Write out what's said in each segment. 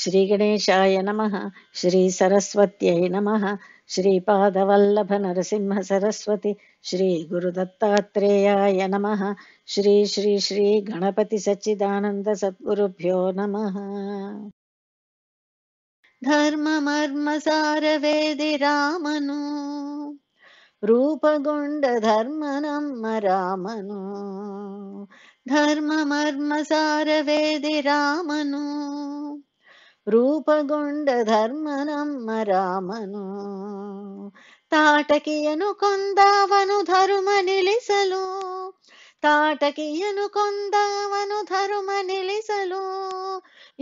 श्रीगणेशाय नमः श्रीसरस्वत्यै नमः श्रीपादवल्लभनरसिंहसरस्वति श्रीगुरुदत्तात्रेयाय नमः श्री श्री श्रीगणपतिसच्चिदानन्दसद्गुरुभ्यो नमः रामनु धर्ममर्मसारवेदि रामनु రూపగొండ ధర్మనమ్మ రామను తాటకియను కొందావను ధరుమ నిలిసలు తాటకియను ಕೊಂದವನು ಧರುಮ ನಿಲ್ಲಿಸಲು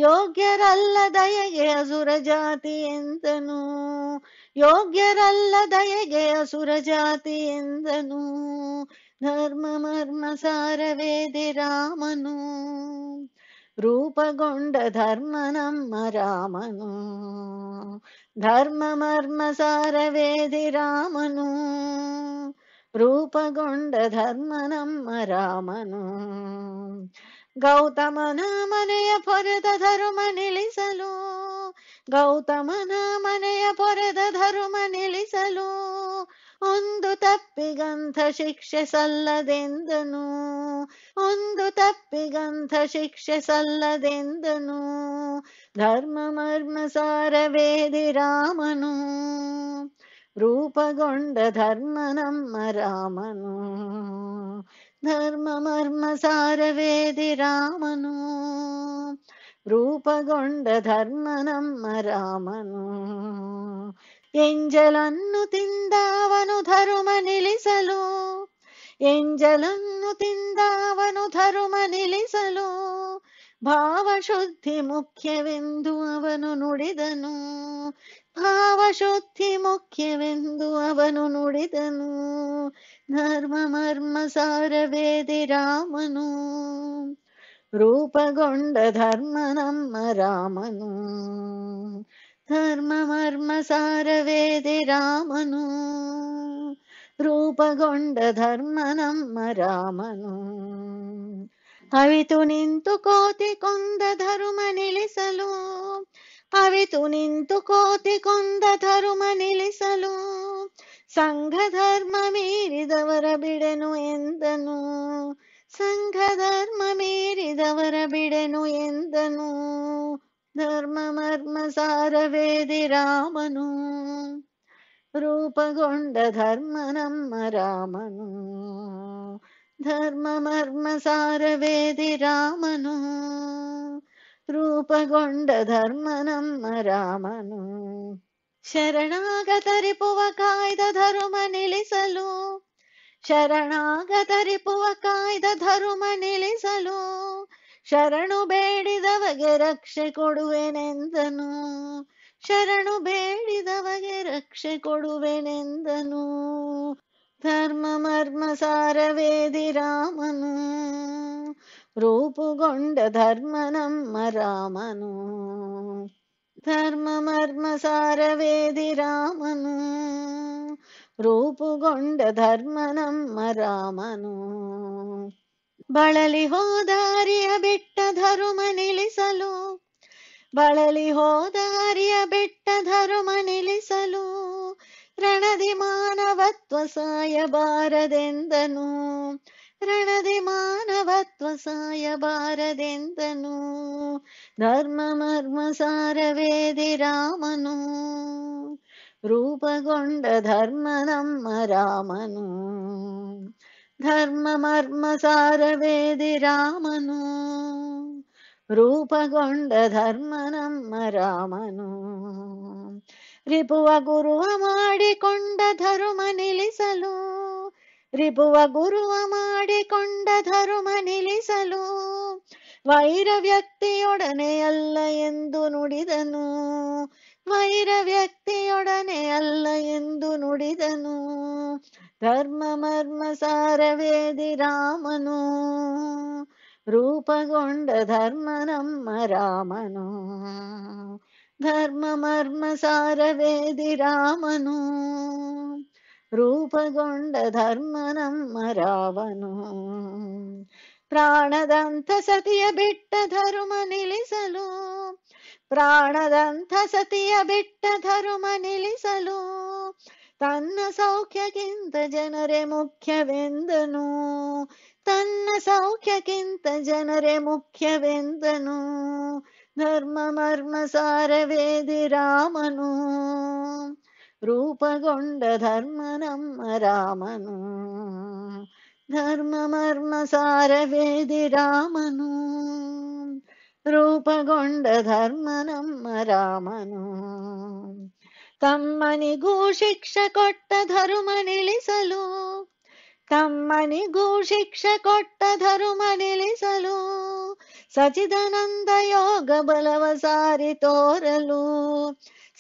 ಯೋಗ್ಯರಲ್ಲ ದಯಗೆ ಅಸುರ ಜಾತಿ ಎಂದನು ಯೋಗ್ಯರಲ್ಲ ದಯಗೆ ಅಸುರ ಜಾತಿ ಎಂದನು ಧರ್ಮ ಮರ್ಮ ಸಾರವೇದೆ ರಾಮನು ரூபகொண்ட தர்மனம்ம ராமனு தர்மமர்ம சாரவேதி ராமனு రూపగొండ ధర్మనమ్మ రామను ಗೌತಮನ ಮನೆಯ ಪೊರೆದ ಧರ್ಮ ನಿಲ್ಲಿಸಲು ಗೌತಮನ ಮನೆಯ ಪೊರೆದ ಧರ್ಮ ನಿಲ್ಲಿಸಲು ಒಂದು ತಪ್ಪಿಗಂಥ ಶಿಕ್ಷೆ ಸಲ್ಲದೆಂದನು ಒಂದು ತಪ್ಪಿ ತಪ್ಪಿಗಂಥ ಶಿಕ್ಷೆ ಸಲ್ಲದೆಂದನು ಧರ್ಮ ಮರ್ಮ ಸಾರವೇದಿ ರಾಮನು ರೂಪಗೊಂಡ ಧರ್ಮ ನಮ್ಮ ರಾಮನು ಧರ್ಮ ಮರ್ಮ ಸಾರವೇದಿ ರಾಮನು ರೂಪಗೊಂಡ ಧರ್ಮ ನಮ್ಮ ರಾಮನು ಎಂಜಲನ್ನು ತಿಂದವನು ಧರ್ಮ ನಿಲ್ಲಿಸಲು ಎಂಜಲನ್ನು ತಿಂದವನು ಧರ್ಮ ನಿಲ್ಲಿಸಲು ಭಾವಶುದ್ಧಿ ಮುಖ್ಯವೆಂದು ಅವನು ನುಡಿದನು ಭಾವಶುದ್ಧಿ ಮುಖ್ಯವೆಂದು ಅವನು ನುಡಿದನು ಧರ್ಮ ಮರ್ಮ ಸಾರವೇದಿ ರಾಮನು ರೂಪಗೊಂಡ ಧರ್ಮ ನಮ್ಮ ರಾಮನು ധർമ്മമർമ്മസാരവേദി രാമനു ರೂಪಗೊಂಡ ಧರ್ಮ ನಮ್ಮ ರಾಮನು ಅವಿತು ನಿಂತು ಕೋತಿ ಕೊಂದ ಧರ್ಮ ನಿಲ್ಲಿಸಲು ಅವಿತು ನಿಂತು ಕೋತಿ ಕೊಂದ ಧರ್ಮ ನಿಲ್ಲಿಸಲು ಸಂಘ ಧರ್ಮ ಮೀರಿದವರ ಬಿಡನು ಎಂದನು ಸಂಘ ಧರ್ಮ ಮೀರಿದವರ ಬಿಡನು ಎಂದನು ധർമ്മമർമ്മസാരവേദി രാമനു രൂപകൊണ്ട ധർമ്മനമ്മ രാമനു ധർമ്മമർമ്മസാരവേദി രാമനു రూపగొండ ధర్మనమ్మ రామను ಶರಣಾಗತರಿಪುವ ಕಾಯ್ದ ಧರ್ಮ ನಿಲ್ಲಿಸಲು ಶರಣಾಗತರಿಪುವ ಕಾಯ್ದ ಧರ್ಮ ನಿಲ್ಲಿಸಲು ಶರಣು ಬೇಡಿದವಗೆ ರಕ್ಷೆ ಕೊಡುವೆನೆಂದನು ಶರಣು ಬೇಡಿದವಗೆ ರಕ್ಷೆ ಕೊಡುವೆನೆಂದನು ಧರ್ಮ ಮರ್ಮ ಸಾರವೇದಿ ರಾಮನು ರೂಪುಗೊಂಡ ಧರ್ಮ ನಮ್ಮ ರಾಮನು ಧರ್ಮ ಮರ್ಮ ಸಾರವೇದಿ ರಾಮನು ರೂಪುಗೊಂಡ ಧರ್ಮ ನಮ್ಮ ರಾಮನು ಬಳಲಿ ಹೋದಾರಿಯ ಬೆಟ್ಟ ಧರ್ಮ ನಿಲ್ಲಿಸಲು ಬಳಲಿ ಹೋದಾರಿಯ ಬೆಟ್ಟ ಧರ್ಮ ನಿಲ್ಲಿಸಲು ರಣದಿ ಮಾನವತ್ವ ಸಾಯಬಾರದೆಂದನು ರಣದಿ ಮಾನವತ್ವ ಸಾಯಬಾರದೆಂದನು ಧರ್ಮ ಮರ್ಮ ಸಾರವೇದಿ ರಾಮನು ರೂಪಗೊಂಡ ಧರ್ಮ ನಮ್ಮ ರಾಮನು ಧರ್ಮ ಮರ್ಮ ಸಾರವೇದಿ ರಾಮನು ರೂಪಗೊಂಡ ಧರ್ಮ ನಮ್ಮ ರಾಮನು ರಿಪುವ ಗುರುವ ಮಾಡಿಕೊಂಡ ಧರ್ಮ ನಿಲ್ಲಿಸಲು ರಿಪುವ ಗುರುವ ಮಾಡಿಕೊಂಡ ಧರ್ಮ ನಿಲ್ಲಿಸಲು ವೈರ ವ್ಯಕ್ತಿಯೊಡನೆ ಅಲ್ಲ ಎಂದು ನುಡಿದನು ವೈರ ವ್ಯಕ್ತಿಯೊಡನೆ ಅಲ್ಲ ಎಂದು ನುಡಿದನು ಧರ್ಮ ಮರ್ಮ ಸಾರವೇದಿ ರಾಮನು ರೂಪಗೊಂಡ ಧರ್ಮ ನಮ್ಮ ರಾಮನು ಧರ್ಮ ಮರ್ಮ ಸಾರವೇದಿ ರಾಮನು ರೂಪಗೊಂಡ ಧರ್ಮ ನಮ್ಮ ರಾವನು ಪ್ರಾಣದಂತ ಸತಿಯ ಬಿಟ್ಟ ಧರ್ಮ ನಿಲ್ಲಿಸಲು ಪ್ರಾಣದಂಥ ಸತಿಯ ಬಿಟ್ಟ ಧರ್ಮ ನಿಲ್ಲಿಸಲು ತನ್ನ ಸೌಖ್ಯಕ್ಕಿಂತ ಜನರೇ ಮುಖ್ಯವೆಂದನು ತನ್ನ ಸೌಖ್ಯಕ್ಕಿಂತ ಜನರೇ ಮುಖ್ಯವೆಂದನು ಧರ್ಮ ಮರ್ಮ ಸಾರವೇದಿ ರಾಮನು ರೂಪಗೊಂಡ ಧರ್ಮ ನಮ್ಮ ರಾಮನು ಧರ್ಮ ಮರ್ಮ ಸಾರವೇದಿ ರಾಮನು ರೂಪಗೊಂಡ ಧರ್ಮನಮ್ಮ ರಾಮನು ತಮ್ಮನಿಗೂ ಶಿಕ್ಷೆ ಕೊಟ್ಟ ಧರ್ಮ ನಿಲ್ಲಿಸಲು ತಮ್ಮನಿಗೂ ಶಿಕ್ಷೆ ಕೊಟ್ಟ ಧರ್ಮ ನಿಲ್ಲಿಸಲು ಸಚಿದಾನಂದ ಯೋಗ ಬಲವ ಸಾರಿ ತೋರಲು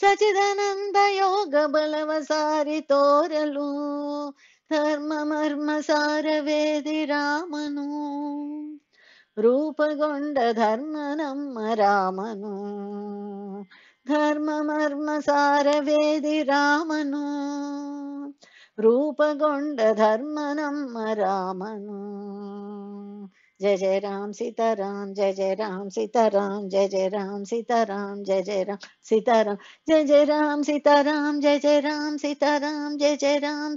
ಸಚಿದಾನಂದ ಯೋಗ ಬಲವ ಸಾರಿ ತೋರಲು ಧರ್ಮ ಮರ್ಮ ಸಾರವೇದಿ ರಾಮನು రూపగొండ ధర్మనమ్మ రామను ధర్మమర్మ సారవేది రామను రూపగొండ ధర్మనమ్మ రామను जय जय राम सीताराम जय जय राम सीताराम जय जय राम सीताराम जय जय राम सीताराम जय जय राम सीताराम जय जय राम सीताराम जय जय राम सीताराम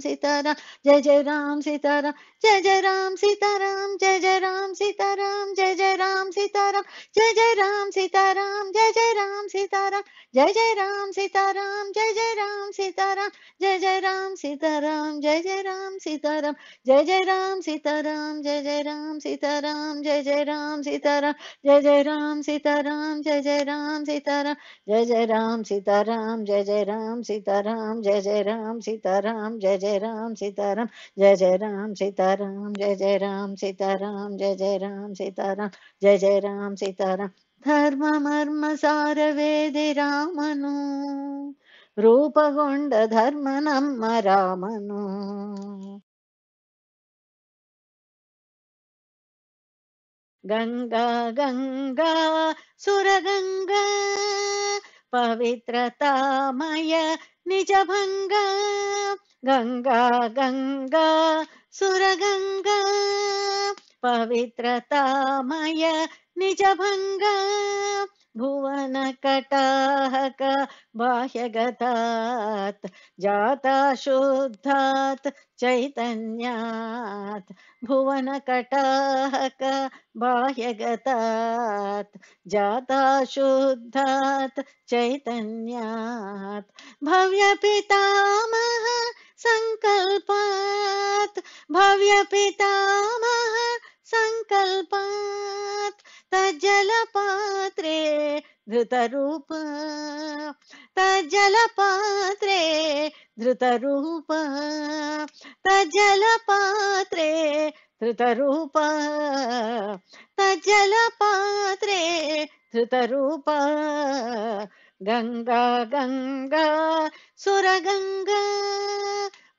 जय जय राम सीताराम जय जय राम सीताराम जय जय राम सीताराम जय जय राम सीताराम जय जय राम सीताराम जय जय राम सीताराम जय जय राम सीताराम जय जय सीताराम जय जय राम सीताराम जय जय राम सीताराम जय जय राम सीताराम जय जय राम सीताराम जय जय राम सीताराम जय जय राम सीताराम जय जय राम सीताराम जय जय राम सीताराम जय जय राम सीताराम जय जय राम सीताराम जय जय राम सीताराम जय जय राम सीताराम जय जय राम सीताराम जय जय राम सीताराम जय जय राम सीताराम धर्म मर्म सार धर्ममर्मसारवेदे रामनु రూపగొండ ధర్మనమ్మ రామను గంగా గంగా సురగంగా పవిత్రతామయ నిజభంగా గంగా గంగా సురగంగా పవిత్రతామయ నిజభంగా बाह्यगतात् जाता जाताशुद्धात् चैतन्यात् भुवनकटाहक बाह्यगतात् जाता जाताशुद्धात् चैतन्यात् भव्यपितामह सङ्कल्पात् भव सङ्कल्पात् तजलपात्रे धृतरूप तज्जलपात्रे धृतरूप तजलपात्रे धृतरूप तज्जलपात्रे धृतरूप गङ्गा गङ्गा सुरगङ्गा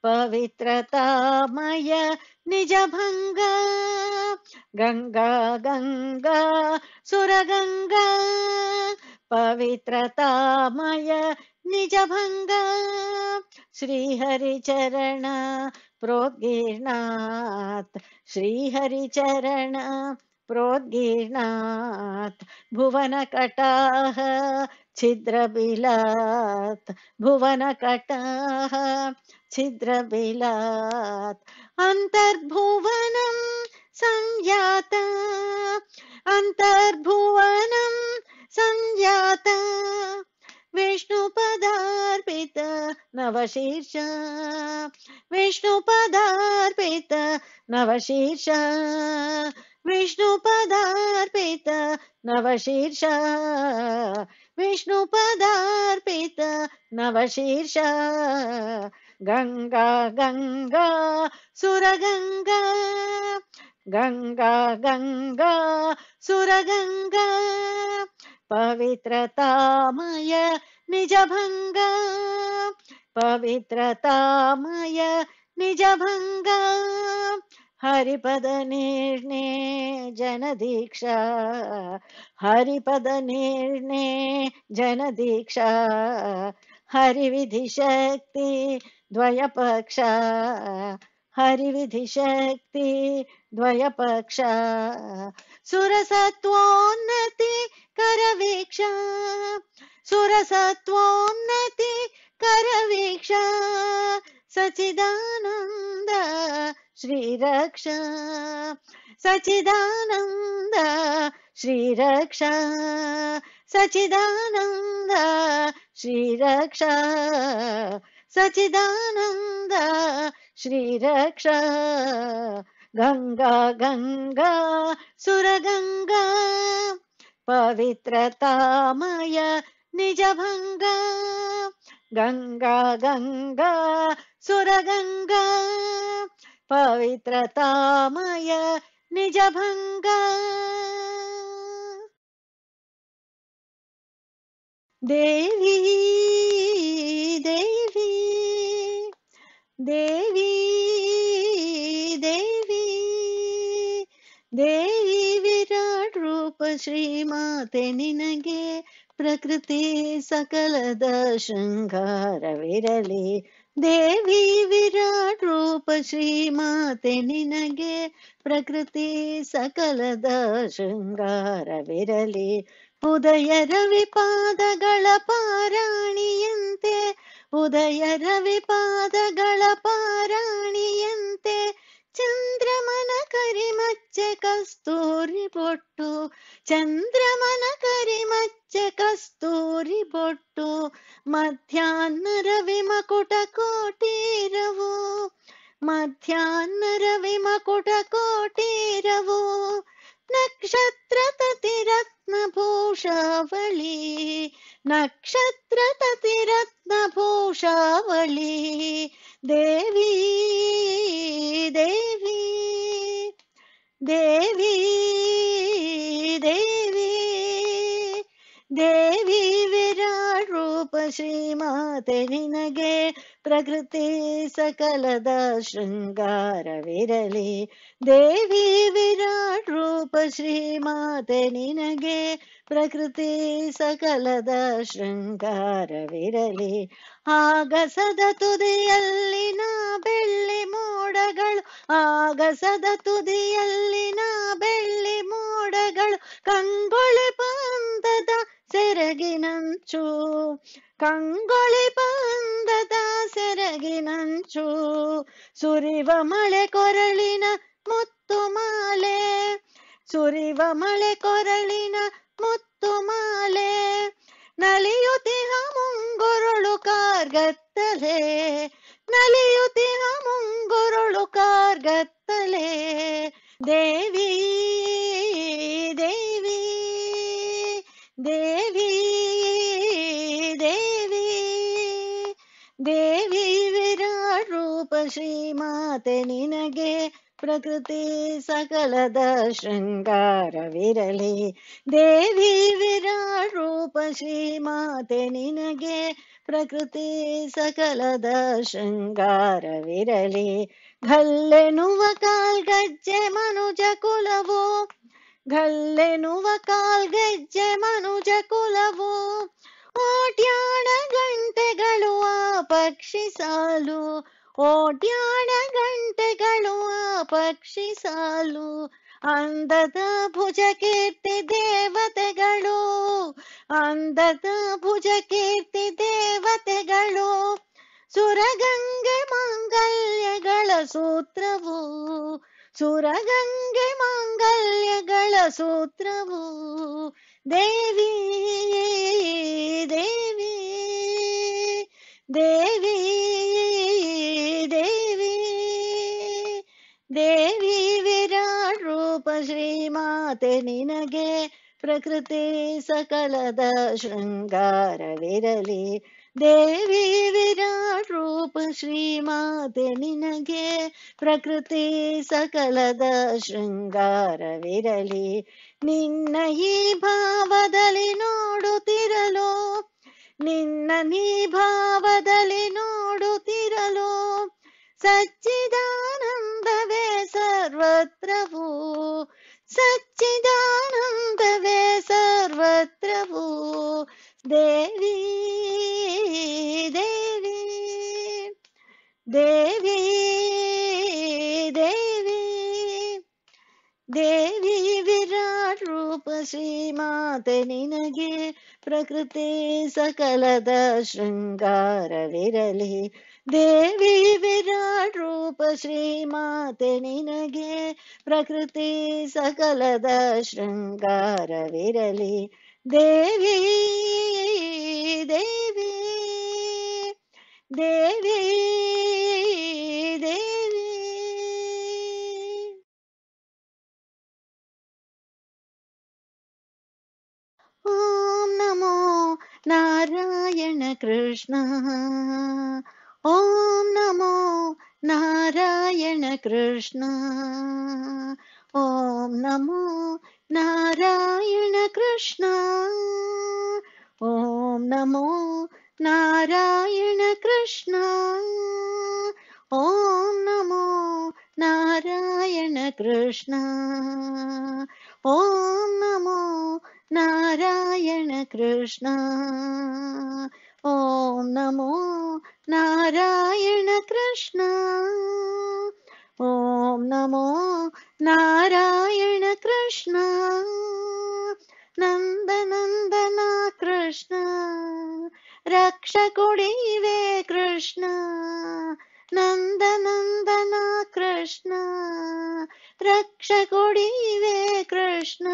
पवित्रतामय निजभङ्गा गङ्गा गङ्गा सुरगङ्गा पवित्रतामय निजभङ्गा श्रीहरिचरण प्रोद्गीर्णात् श्रीहरिचरण प्रोद्गीर्णात् भुवनकटाः छिद्रबिलात् भुवनकटाः छिद्र अन्तर्भुवनं अन्तर्भुवनम् अन्तर्भुवनं अन्तर्भुवनम् संजाता विष्णु नवशीर्ष विष्णुपदार्पित नवशीर्ष विष्णुपदार्पित नवशीर्ष विष्णुपदार्पित नवशीर्ष गङ्गा गङ्गा सुरगङ्गा गङ्गा गङ्गा सुरगङ्गा पवित्रतामय निजभङ्ग पवित्रतामय निजभङ्ग हरिपदनिर्णे जनदीक्षा हरिपदनिर्णे जनदीक्षा हरिविधिशक्ति द्वयपक्षा हरिविधिशक्ति द्वयपक्ष सुरसत्वोन्नति करवेक्षा सुरसत्वोन्नति करवेक्षा सचिदानन्द श्रीरक्ष सचिदानन्द श्रीरक्ष सचिदानन्द श्रीरक्षा सचिदानन्द श्रीरक्ष गङ्गा गङ्गा सुरगङ्गा पवित्रतामय निजभङ्गा गङ्गा गङ्गा सुरगङ्गा पवित्रतामय निजभङ्गा देवी ದೇವಿ ದೇವಿ ದೇವಿ ವಿರಾಟ್ ರೂಪ ಶ್ರೀಮಾತೆ ನಿನಗೆ ಪ್ರಕೃತಿ ಸಕಲದ ಶೃಂಗಾರವಿರಲಿ ದೇವಿ ವಿರಾಟ್ ರೂಪ ಶ್ರೀಮಾತೆ ನಿನಗೆ ಪ್ರಕೃತಿ ಸಕಲದ ಶೃಂಗಾರವಿರಲಿ ಉದಯರ ರವಿ ಪಾದಗಳ ಪಾರಾಣಿಯಂತೆ ಉದಯ ರವಿ ಪಾದಗಳ ಪಾರಾಣಿಯಂತೆ ಚಂದ್ರಮನ ಕರಿಮಚ್ಚೆ ಕಸ್ತೂರಿ ಬೊಟ್ಟು ಚಂದ್ರಮನ ಕರಿಮಚ್ಚೆ ಕಸ್ತೂರಿ ಬೊಟ್ಟು ಮಧ್ಯಾಹ್ನ ರವಿ ಮಕುಟ ಕೋಟೀರವು ಮಧ್ಯಾಹ್ನ ರವಿ ಮಕುಟ ಕೋಟೀರವು ನಕ್ಷತ್ರ ತತಿರತ್ನ ಭೂಷಾವಳಿ ನಕ್ಷತ್ರ ತತಿರತ್ನ ಪೋಷಾವಳಿ ದೇವಿ ದೇವಿ ದೇವಿ ದೇವಿ ದೇವಿ ವಿರಾಟ್ ರೂಪ ಶ್ರೀ ನಿನಗೆ ಪ್ರಕೃತಿ ಸಕಲದ ಶೃಂಗಾರವಿರಲಿ ದೇವಿ ವಿರಾಟ್ ರೂಪ ಶ್ರೀಮಾತೆ ನಿನಗೆ ಪ್ರಕೃತಿ ಸಕಲದ ಶೃಂಗಾರವಿರಲಿ ಆಗಸದ ತುದಿಯಲ್ಲಿನ ಬೆಳ್ಳಿ ಮೋಡಗಳು ಆಗಸದ ತುದಿಯಲ್ಲಿನ ಬೆಳ್ಳಿ ಮೋಡಗಳು ಕಂಗೊಳೆ ಪಂದದ ಸೆರಗಿನಂಚು ಕಂಗೊಳೆ ಪಂದದ ಸೆರಗಿನಂಚು ಸುರಿವ ಮಳೆ ಕೊರಳಿನ ಮುತ್ತು ಮಾಲೆ ಸುರಿವ ಮಳೆ ಕೊರಳಿನ ಕತ್ತಲೆ ನಲಿಯುತ್ತಿನ ಮುಂಗುರುಳು ಕಾರ್ಗತ್ತಲೆ ದೇವಿ ದೇವಿ ದೇವಿ ದೇವಿ ದೇವಿ ವಿರಾಟ್ ರೂಪ ಶ್ರೀ ಮಾತೆ ನಿನಗೆ प्रकृति सकल देवी विराश्री निनगे प्रकृति सकलद शृङ्गारविरलि घल् नवकाल् गज्जे मनुज कुलो घल् नुवकाल् गज्जे मनुज पक्षि कोट्या गण्ट पक्षि सालु अन्ध भुजकीर्ति देव अन्ध भुजकेति देवते सुरगं माङ्गल्य सूत्रव सुरगं माङ्गल्य सूत्रव देवी देवी देवी देवी देवी विराट् रूप श्रीमाते निनगे प्रकृति सकलद विरलि देवी विराट् रूप श्रीमाते निनगे प्रकृति सकलद भावदलि नोडुतिरलो ನೋಡುತ್ತಿರಲು ಸಚ್ಚಿದಾನಂದವೇ नोडतिरलो ಸಚ್ಚಿದಾನಂದವೇ सर्वत्रवू ದೇವಿ ದೇವಿ ದೇವಿ ದೇವಿ देवी देवी ರೂಪ ಶ್ರೀ ಮಾತೆ ನಿನಗೆ प्रकृते सकल शृङ्गारविरी देवि विराट् रूप श्रीमाते निनगे प्रकृति सकल शृङ्गारविरी देवी देवी देवी देवि ఓం నమో నారాయణ కృష్ణ ఓం నమో నారాయణ కృష్ణ ఓం నమో నారాయణ కృష్ణ ఓం నమో నారాయణ కృష్ణ ఓం నమో నారాయణ కృష్ణ ఓం నమో नारायण कृष्ण ॐ नमो नारायण कृष्ण ॐ नमो नारायण कृष्ण नन्दनन्दना कृष्ण रक्षकोडिवे कृष्ण నందనందన కృష్ణ రక్షకుడివే కృష్ణ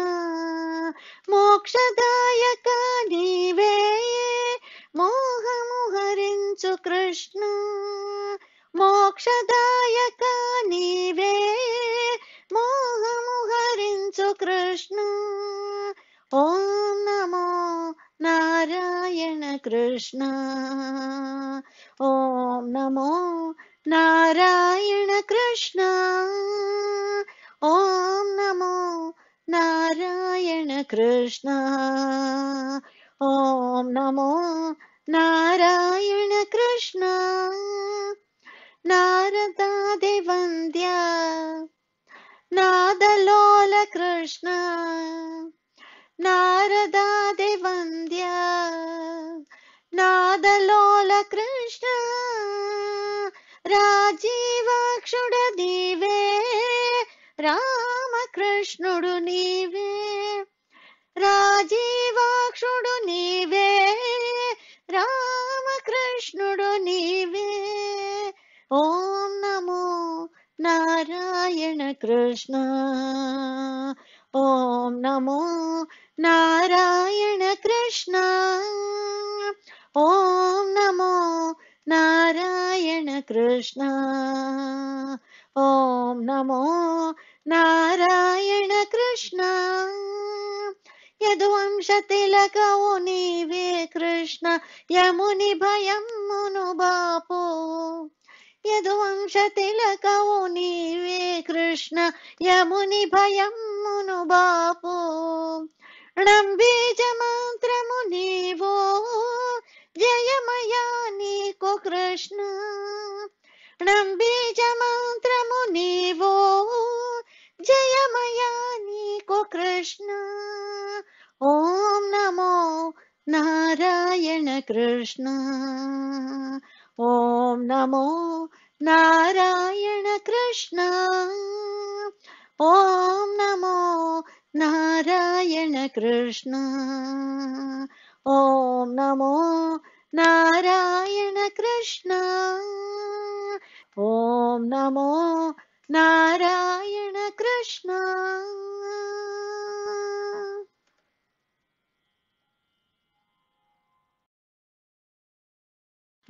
మోక్షదాయక నీవే మోహము హరించు కృష్ణ మోక్షదాయక నీవే మోహము హరించు కృష్ణ ఓం నమో నారాయణ కృష్ణ ఓం నమో నారాయణ కృష్ణ ఓం నమో నారాయణ కృష్ణ ఓం నమో నారాయణ కృష్ణ నారదాది నాదలోల కృష్ణ నారదాది నాదలోల కృష్ణ రాజీవాక్షుడ దీవే రామకృష్ణుడు నీవే రాజీవాక్షుడు నీవే రామకృష్ణుడు నీవే ఓం నమో నారాయణ కృష్ణ ఓం నమో నారాయణ కృష్ణ ఓం నమో నారాయణ కృష్ణ ఓం నమో నారాయణ కృష్ణ యదువంశతిలకవు నీవే కృష్ణ యముని భయమును బాపు యదువంశతిలకవు నీవే కృష్ణ యముని భయమును బాపు ణంబీజ మంత్రము నీవో जय मयानी को कृष्ण णम्बीज मन्त्र मुनि वो जय मयानी को कृष्ण ॐ नमो नारायण कृष्ण ॐ नमो नारायण कृष्ण ॐ नमो नारायण कृष्ण ఓం నమో నారాయణ కృష్ణ ఓం నమో నారాయణ కృష్ణ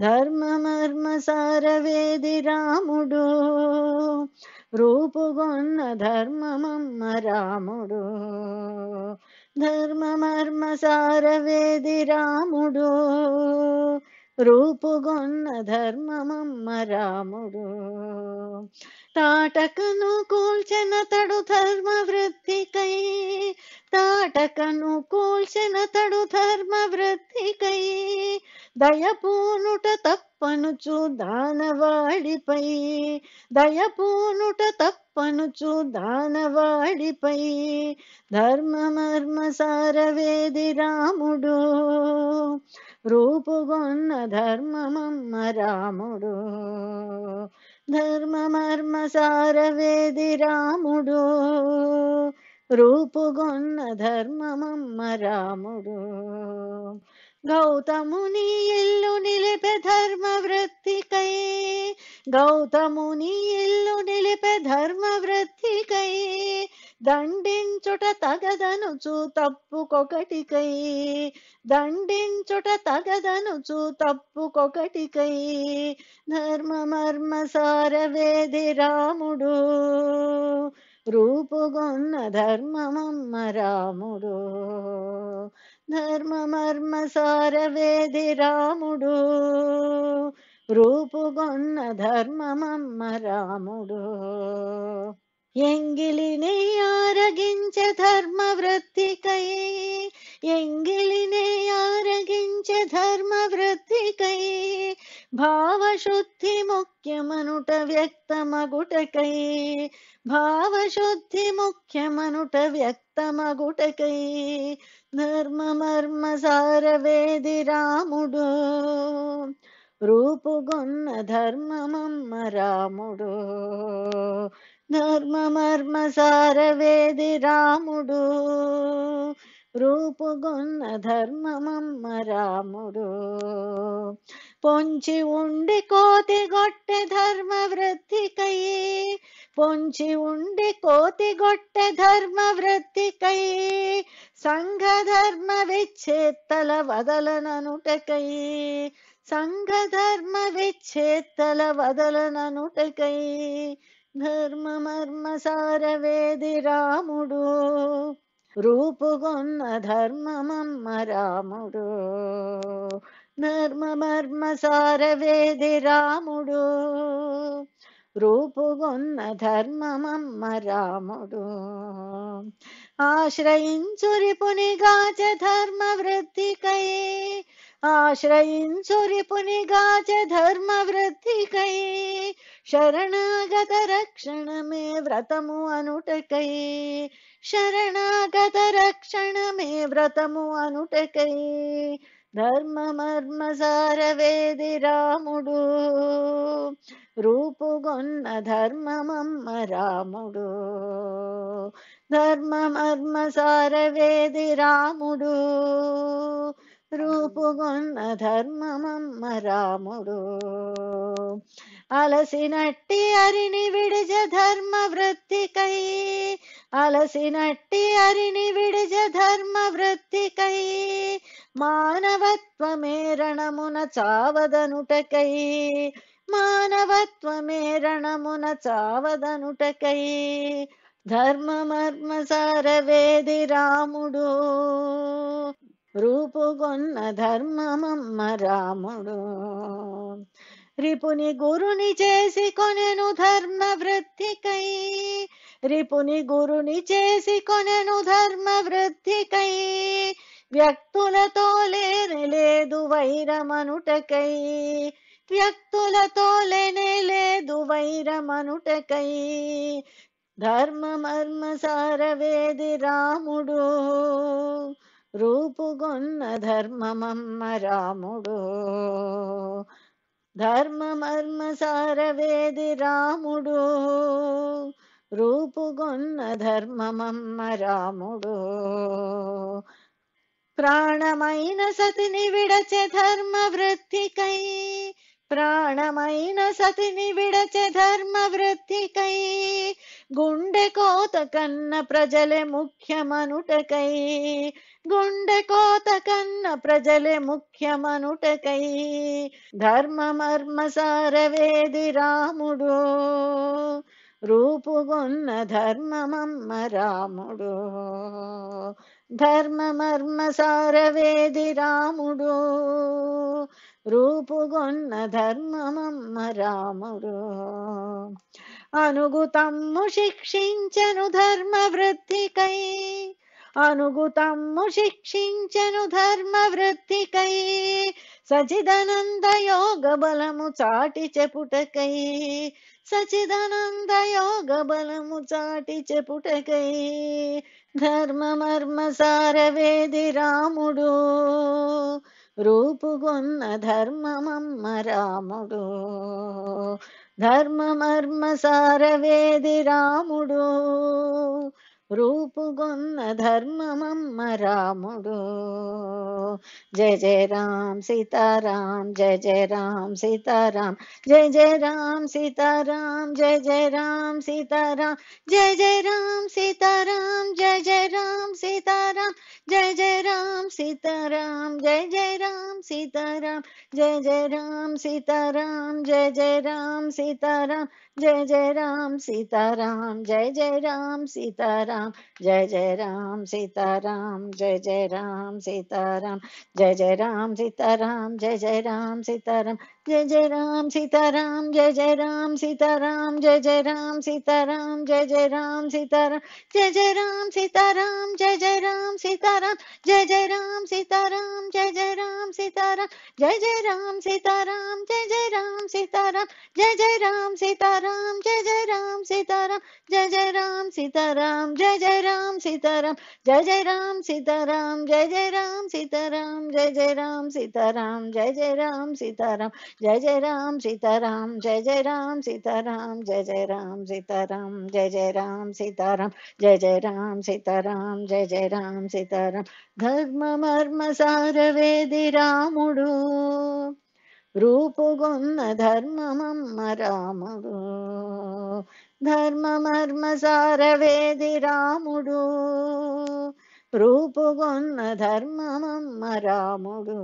ధర్మమర్మ సారవేది రాముడు రూపుగొన్న ధర్మమమ్మ రాముడు ధర్మమర్మ సారవేది రాముడు రూపుగొన్న ధర్మమమ్మ రాముడు తాటకను తడు ధర్మ వృద్ధికై తాటకను తడు ధర్మ వృద్ధికై దయపూనుట తప్పనుచు దానవాడిపై దయపూనుట తప్పనుచు దానవాడిపై ధర్మ ధర్మమర్మ సారవేది రాముడు రూపుగొన్న ధర్మమమ్మ రాముడు ధర్మ మర్మ సార వేది రాముడు రూపుగొన్న ధర్మమమ్మ రాముడు గౌతముని ఇల్లు నిలిపే ధర్మ వృత్తికై గౌతముని ఇల్లు నిలిపే ధర్మ వృత్తికై దండించుట తగదను తగదనుచు తప్పుకొకటికై దండించుట తగదను తగదనుచు తప్పుకొకటికై సార వేది రాముడు రూపుగొన్న ధర్మమమ్మ రాముడు ధర్మ మర్మ సార వేది రాముడు రూపుగొన్న ధర్మమమ్మ రాముడు എങ്കിലിനെ ആരകിഞ്ച ധർമ്മവൃത്തികൈ എങ്കിലിനെ ആരകിഞ്ച ധർമ്മവൃത്തികൈ భావశుద్ధి ముఖ్యమనుట వ్యక్తమగుటకై భావశుద్ధి ముఖ్యమనుట వ్యక్తమగుటకై ధర్మమర్మ సారవేది రాముడు రూపుగొన్న ధర్మమమ్మ రాముడు ధర్మ సార సారవేది రాముడు రూపుగొన్న ధర్మమమ్మ రాముడు పొంచి ఉండి కోతి గొట్టె ధర్మ వృత్తికై పొంచి ఉండి కోతి గొట్టె ధర్మ వృత్తికై సంఘ ధర్మ విచ్చేత్తల వదలననుటకై సంఘ ధర్మ విచ్చేత్తల వదలననుటకై ధర్మమర్మసారవేది రాముడు రూపుగొన్న ధర్మమమ్మ రాముడు ధర్మమర్మసారవేది రాముడు రూపుగొన్న ధర్మమమ్మ రాముడు ఆశ్రయించురిపునిగాచ ధర్మ వృత్తికయే आश्रयिन् सूरि पुनिगा धर्म धर्मवृद्धिकै शरणागत रक्षण मे व्रतमु अनुटकै शरणागत रक्षण मे व्रतमु अनुटकै धर्म मर्म सारवेदि रामुडू रूप मम रामुडू धर्म मर्म రూపుగొన్న ధర్మమమ్మ రాముడు అలసినట్టి అరిని విడిజ ధర్మ వృత్తికై అలసినట్టి అరిని విడిజ ధర్మ వృత్తికై మానవత్వమే రణమున చావదనుటకై మానవత్వమే రణమున చావదనుటకై ధర్మమర్మ సారవేది రాముడు రూపుగొన్న ధర్మమమ్మ రాముడు రిపుని గురుని చేసి కొనెను ధర్మ వృత్తికై రిపుని గురుని చేసి కొనెను ధర్మ వృత్తికై వ్యక్తులతో లేని లేదు వైరమనుటకై వ్యక్తులతో లేనే లేదు వైరమనుటకై ధర్మ మర్మ సారవేది రాముడు రూపుగొన్న ధర్మమమ్మ రాముడు ధర్మమర్మ సారవేది రాముడు రూపుగొన్న ధర్మమమ్మ రాముడు ప్రాణమైన సతిని విడచే ధర్మ వృత్తికై ప్రాణమైన సతిని విడచే ధర్మ వృత్తికై గుండె కోత కన్న ప్రజలే ముఖ్యమనుటకై గుండె కోత కన్న ప్రజలే ముఖ్యమనుటకై ధర్మమర్మ సారవేది రాముడు రూపుగొన్న ధర్మమమ్మ రాముడు ధర్మ మర్మ సారవేది రాముడు రూపుగొన్న ధర్మమమ్మ రాముడు అనుగుతమ్ము శిక్షించను ధర్మ వృద్ధికై అనుగుతమ్ము శిక్షించను ధర్మ వృత్తికై సచిదనంద యోగ బలము చాటి చెపుటకై సచిదనంద యోగ బలము చాటి చెపుటకై ధర్మ మర్మ సార వేది రాముడు రూపుగొన్న ధర్మమమ్మ రాముడు ధర్మ మర్మ సార వేది రాముడు రూపుగొన్న ధర్మమమ్మ రాముడు జయ జయ రామ్ సీతారాం జయ జయ రామ్ సీతారాం జయ జయ రామ్ సీతారాం జయ జయ రామ్ సీతారాం జయ జయ రామ్ సీతారాం జయ జయ రామ్ సీతారాం జయ జయ రామ్ సీతారాం జయ జయ రామ్ సీతారాం జయ జయ రామ్ సీతారాం జయ జయ రామ్ సీతారాం जय जय राम सीताराम जय जय राम सीताराम जय जय राम सीताराम जय जय राम सीताराम जय जय राम सीताराम जय जय राम सीताराम जय जय राम सीताराम जय जय राम सीताराम जय जय राम सीताराम जय जय राम सीताराम जय जय राम सीताराम जय जय राम सीताराम जय जय राम सीताराम जय जय राम सीताराम जय जय राम सीताराम जय जय राम सीताराम जय जय राम सीताराम जय जय राम सीताराम जय जय राम सीताराम जय जय राम सीताराम जय जय राम सीताराम जय जय राम सीताराम जय जय राम सीताराम जय जय राम सीताराम జయ జయ రామ్ సీతారాం జయ జయ రామ్ సీతారాం జయ జయ రామ్ సీతారాం జయ జయ రామ్ సీతారాం జయ జయ రామ్ సీతారాం జయ జయ రామ్ సీతారాం ధర్మ మర్మ సార వేది రాముడు రూపుగొన్న ధర్మమమ్మ రాముడు ధర్మ మర్మ సార వేది రాముడు రూపుగొన్న ధర్మమమ్మ రాముడు